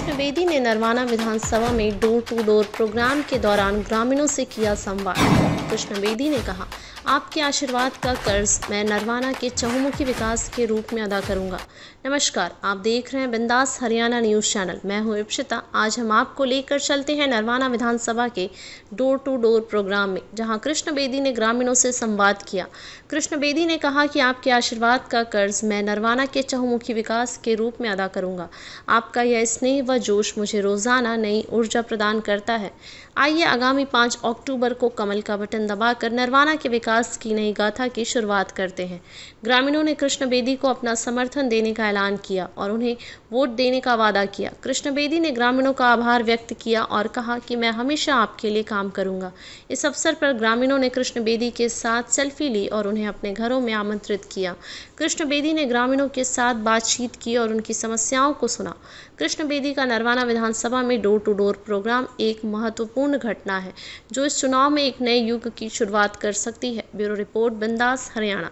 कृष्ण बेदी ने नरवाना विधानसभा में door to door programme के दौरान ग्रामीणों से किया संवाद कृष्ण बेदी ने कहा आपके आशीर्वाद का कर्ज मैं नरवाना के चहुमुखी विकास के रूप में अदा करूंगा नमस्कार आप देख रहे हैं बिंदास हरियाणा न्यूज़ चैनल मैं हूं इप्सिता आज हम आपको लेकर चलते हैं नरवाना विधानसभा के डोर टू डोर प्रोग्राम में जहां कृष्ण बेदी ने ग्रामीणों से संवाद किया कृष्ण बेदी ने कहा कि आपके आशीर्वाद का कर्ज मैं नरवाना के चहुमुखी विकास के रूप में अदा करूँगा आपका यह स्नेह व जोश मुझे रोज़ाना नई ऊर्जा प्रदान करता है आइए आगामी पाँच अक्टूबर को कमल का बटन दबाकर नरवाना के विकास की नई गाथा की शुरुआत करते हैं ग्रामीणों ने कृष्ण बेदी को अपना समर्थन देने का ऐलान किया और उन्हें वोट देने का वादा किया कृष्ण बेदी ने ग्रामीणों का आभार व्यक्त किया और कहा कि मैं हमेशा आपके लिए काम करूंगा इस अवसर पर ग्रामीणों ने कृष्ण बेदी के साथ सेल्फी ली और उन्हें अपने घरों में आमंत्रित किया कृष्ण बेदी ने ग्रामीणों के साथ बातचीत की और उनकी समस्याओं को सुना कृष्ण बेदी वाराणसी का नरवाना विधानसभा में डोर टू डोर प्रोग्राम एक महत्वपूर्ण घटना है जो इस चुनाव में एक नए युग की शुरुआत कर सकती है ब्यूरो रिपोर्ट बिंदास हरियाणा